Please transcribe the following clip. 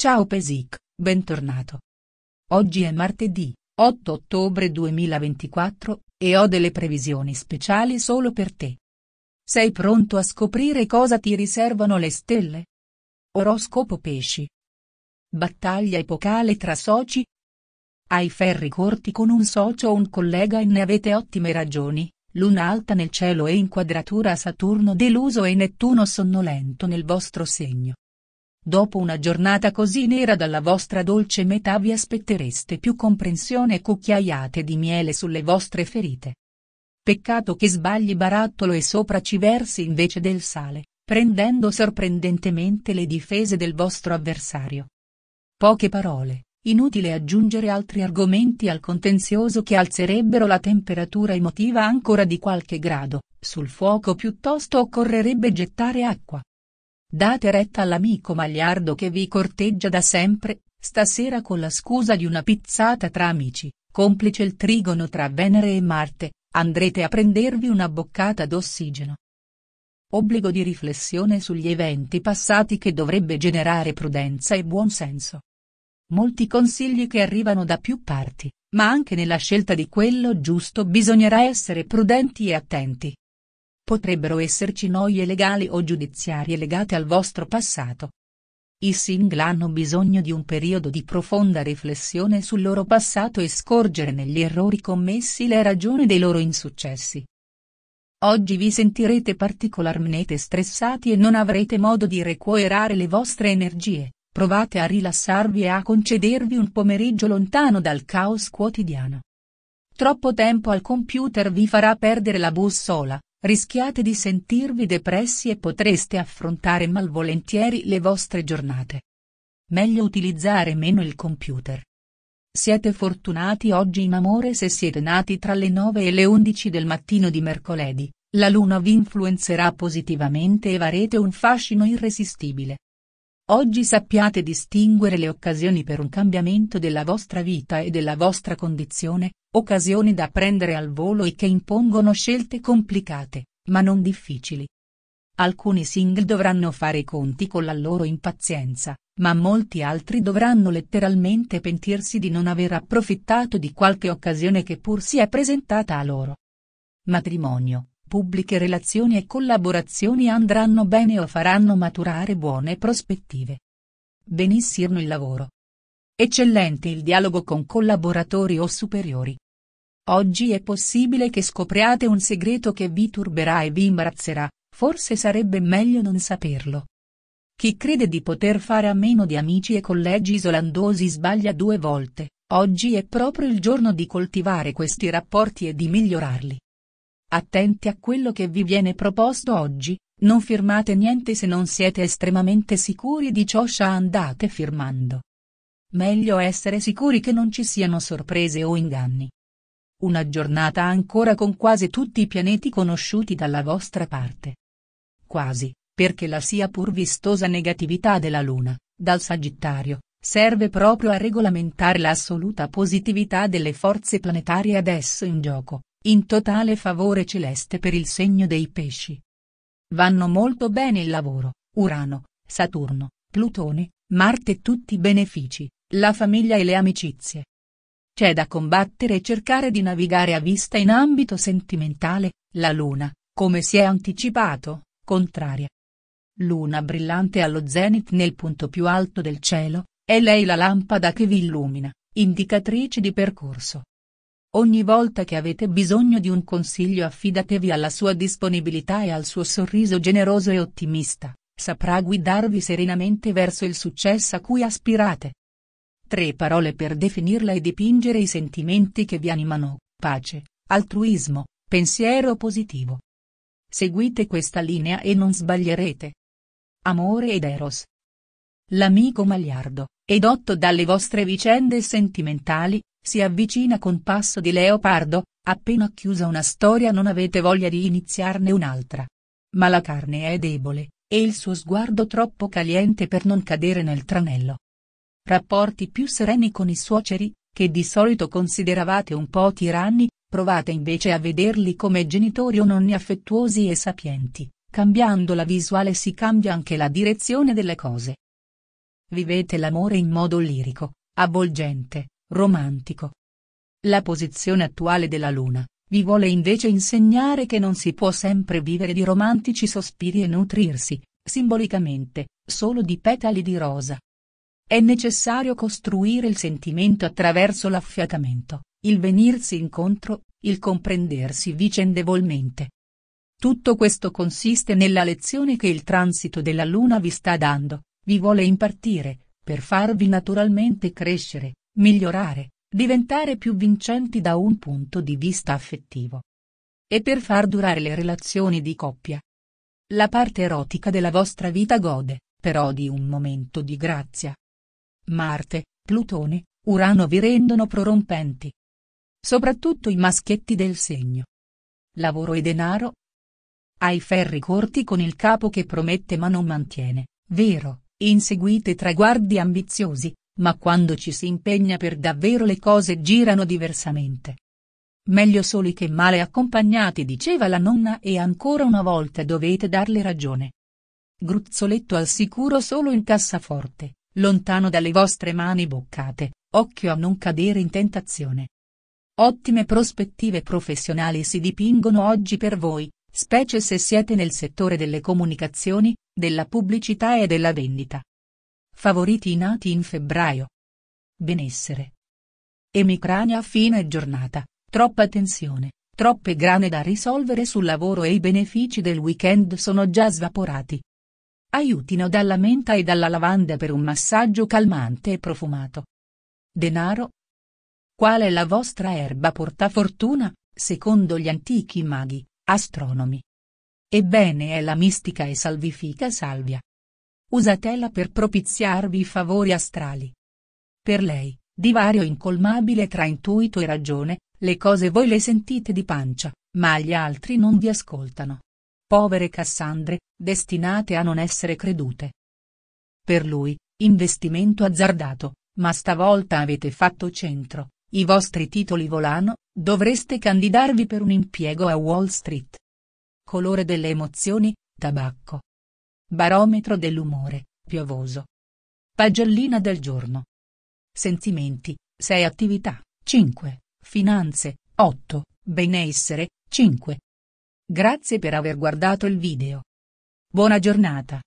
Ciao Pesic, bentornato. Oggi è martedì, 8 ottobre 2024, e ho delle previsioni speciali solo per te. Sei pronto a scoprire cosa ti riservano le stelle? Oroscopo Pesci. Battaglia epocale tra soci? Hai ferri corti con un socio o un collega e ne avete ottime ragioni, luna alta nel cielo e inquadratura a Saturno deluso e Nettuno sonnolento nel vostro segno Dopo una giornata così nera dalla vostra dolce metà vi aspettereste più comprensione e cucchiaiate di miele sulle vostre ferite. Peccato che sbagli barattolo e sopra ci versi invece del sale, prendendo sorprendentemente le difese del vostro avversario. Poche parole, inutile aggiungere altri argomenti al contenzioso che alzerebbero la temperatura emotiva ancora di qualche grado, sul fuoco piuttosto occorrerebbe gettare acqua. Date retta all'amico Magliardo che vi corteggia da sempre, stasera con la scusa di una pizzata tra amici, complice il trigono tra Venere e Marte, andrete a prendervi una boccata d'ossigeno. Obbligo di riflessione sugli eventi passati che dovrebbe generare prudenza e buonsenso. Molti consigli che arrivano da più parti, ma anche nella scelta di quello giusto bisognerà essere prudenti e attenti. Potrebbero esserci noie legali o giudiziarie legate al vostro passato. I single hanno bisogno di un periodo di profonda riflessione sul loro passato e scorgere negli errori commessi le ragioni dei loro insuccessi. Oggi vi sentirete particolarmente stressati e non avrete modo di recuperare le vostre energie, provate a rilassarvi e a concedervi un pomeriggio lontano dal caos quotidiano. Troppo tempo al computer vi farà perdere la bussola, rischiate di sentirvi depressi e potreste affrontare malvolentieri le vostre giornate. Meglio utilizzare meno il computer. Siete fortunati oggi in amore se siete nati tra le 9 e le 11 del mattino di mercoledì, la luna vi influenzerà positivamente e varete un fascino irresistibile. Oggi sappiate distinguere le occasioni per un cambiamento della vostra vita e della vostra condizione, occasioni da prendere al volo e che impongono scelte complicate, ma non difficili. Alcuni single dovranno fare i conti con la loro impazienza, ma molti altri dovranno letteralmente pentirsi di non aver approfittato di qualche occasione che pur si è presentata a loro. Matrimonio pubbliche relazioni e collaborazioni andranno bene o faranno maturare buone prospettive. Benissimo il lavoro. Eccellente il dialogo con collaboratori o superiori. Oggi è possibile che scopriate un segreto che vi turberà e vi imbarazzerà, forse sarebbe meglio non saperlo. Chi crede di poter fare a meno di amici e collegi isolandosi sbaglia due volte, oggi è proprio il giorno di coltivare questi rapporti e di migliorarli. Attenti a quello che vi viene proposto oggi, non firmate niente se non siete estremamente sicuri di ciò che andate firmando. Meglio essere sicuri che non ci siano sorprese o inganni. Una giornata ancora con quasi tutti i pianeti conosciuti dalla vostra parte. Quasi, perché la sia pur vistosa negatività della Luna, dal Sagittario, serve proprio a regolamentare l'assoluta positività delle forze planetarie adesso in gioco. In totale favore celeste per il segno dei pesci. Vanno molto bene il lavoro, Urano, Saturno, Plutone, Marte e tutti i benefici, la famiglia e le amicizie. C'è da combattere e cercare di navigare a vista in ambito sentimentale, la Luna, come si è anticipato, contraria. Luna brillante allo zenit nel punto più alto del cielo, è lei la lampada che vi illumina, indicatrice di percorso, Ogni volta che avete bisogno di un consiglio affidatevi alla sua disponibilità e al suo sorriso generoso e ottimista, saprà guidarvi serenamente verso il successo a cui aspirate. Tre parole per definirla e dipingere i sentimenti che vi animano, pace, altruismo, pensiero positivo. Seguite questa linea e non sbaglierete. Amore ed Eros. L'amico Magliardo, e dotto dalle vostre vicende sentimentali, si avvicina con passo di leopardo, appena chiusa una storia non avete voglia di iniziarne un'altra. Ma la carne è debole, e il suo sguardo troppo caliente per non cadere nel tranello. Rapporti più sereni con i suoceri, che di solito consideravate un po' tiranni, provate invece a vederli come genitori o nonni affettuosi e sapienti, cambiando la visuale si cambia anche la direzione delle cose. Vivete l'amore in modo lirico, avvolgente, romantico. La posizione attuale della Luna, vi vuole invece insegnare che non si può sempre vivere di romantici sospiri e nutrirsi, simbolicamente, solo di petali di rosa. È necessario costruire il sentimento attraverso l'affiatamento, il venirsi incontro, il comprendersi vicendevolmente. Tutto questo consiste nella lezione che il transito della Luna vi sta dando, vi vuole impartire, per farvi naturalmente crescere, migliorare, diventare più vincenti da un punto di vista affettivo. E per far durare le relazioni di coppia. La parte erotica della vostra vita gode, però, di un momento di grazia. Marte, Plutone, Urano vi rendono prorompenti. Soprattutto i maschietti del segno. Lavoro e denaro? Hai ferri corti con il capo che promette ma non mantiene, vero? Inseguite traguardi ambiziosi, ma quando ci si impegna per davvero le cose girano diversamente. Meglio soli che male accompagnati diceva la nonna e ancora una volta dovete darle ragione. Gruzzoletto al sicuro solo in cassaforte, lontano dalle vostre mani boccate, occhio a non cadere in tentazione. Ottime prospettive professionali si dipingono oggi per voi, specie se siete nel settore delle comunicazioni, della pubblicità e della vendita. Favoriti nati in febbraio. Benessere. Emicrania a fine giornata, troppa tensione, troppe grane da risolvere sul lavoro e i benefici del weekend sono già svaporati. Aiutino dalla menta e dalla lavanda per un massaggio calmante e profumato. Denaro. Qual è la vostra erba portafortuna, secondo gli antichi maghi, astronomi, Ebbene è la mistica e salvifica salvia. Usatela per propiziarvi i favori astrali. Per lei, divario incolmabile tra intuito e ragione, le cose voi le sentite di pancia, ma gli altri non vi ascoltano. Povere Cassandre, destinate a non essere credute. Per lui, investimento azzardato, ma stavolta avete fatto centro, i vostri titoli volano, dovreste candidarvi per un impiego a Wall Street colore delle emozioni, tabacco. Barometro dell'umore, piovoso. Pagellina del giorno. Sentimenti, 6 attività, 5. Finanze, 8. Benessere, 5. Grazie per aver guardato il video. Buona giornata.